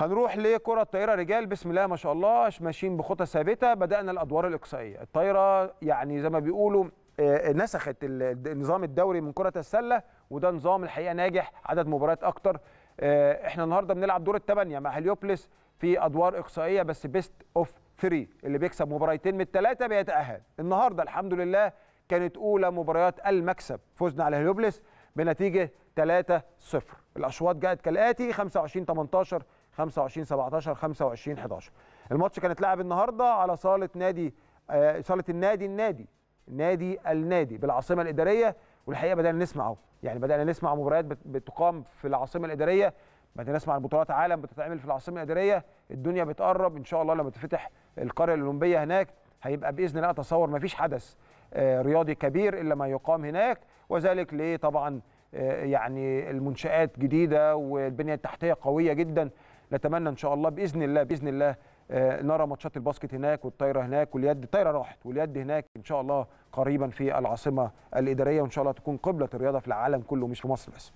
هنروح لكره الطايره رجال بسم الله ما شاء الله ماشيين بخطى ثابته بدانا الادوار الاقصائيه الطايره يعني زي ما بيقولوا آه، نسخت النظام الدوري من كره السله وده نظام الحقيقه ناجح عدد مباريات اكتر آه، احنا النهارده بنلعب دور الثمانيه مع هليوبلس في ادوار اقصائيه بس بيست اوف 3 اللي بيكسب مباريتين من الثلاثه بيتاهل النهارده الحمد لله كانت اولى مباريات المكسب فوزنا على هليوبلس بنتيجه 3-0 الاشواط جاءت كالاتي 25 18 25 17 25 11 الماتش كان اتلعب النهارده على صاله نادي آه صاله النادي النادي نادي النادي بالعاصمه الاداريه والحقيقه بدانا نسمع اهو يعني بدانا نسمع مباريات بتقام في العاصمه الاداريه بدانا نسمع بطولات عالم بتتعمل في العاصمه الاداريه الدنيا بتقرب ان شاء الله لما تفتح القريه الاولمبيه هناك هيبقى باذن الله اتصور ما فيش حدث آه، رياضي كبير الا ما يقام هناك وذلك ليه طبعا آه، يعني المنشات جديده والبنيه التحتيه قويه جدا نتمنى ان شاء الله باذن الله باذن الله آه، نرى ماتشات الباسكت هناك والطايره هناك واليد الطايره راحت واليد هناك ان شاء الله قريبا في العاصمه الاداريه وان شاء الله تكون قبله الرياضه في العالم كله مش في مصر بس.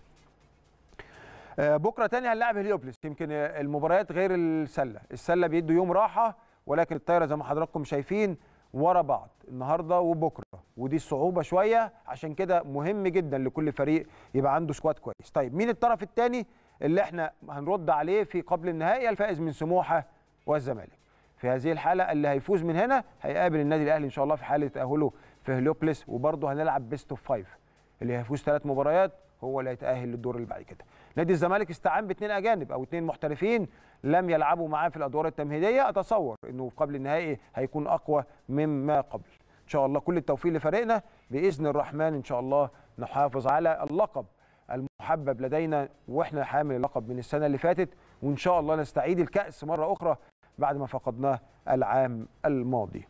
آه، بكره تاني هنلاعب هليوبلس يمكن المباريات غير السله، السله بيدوا يوم راحه ولكن الطايره زي ما حضراتكم شايفين ورا بعض النهارده وبكره ودي صعوبه شويه عشان كده مهم جدا لكل فريق يبقى عنده سكواد كويس. طيب مين الطرف الثاني؟ اللي احنا هنرد عليه في قبل النهائي الفائز من سموحه والزمالك في هذه الحاله اللي هيفوز من هنا هيقابل النادي الاهلي ان شاء الله في حاله تاهله في هليوبلس وبرضه هنلعب بيست اوف فايف اللي هيفوز ثلاث مباريات هو اللي هيتاهل للدور اللي بعد كده نادي الزمالك استعان باثنين اجانب او اثنين محترفين لم يلعبوا معاه في الادوار التمهيديه اتصور انه قبل النهائي هيكون اقوى مما قبل ان شاء الله كل التوفيق لفريقنا باذن الرحمن ان شاء الله نحافظ على اللقب المحبب لدينا واحنا حامل اللقب من السنه اللي فاتت وان شاء الله نستعيد الكاس مره اخرى بعد ما فقدناه العام الماضي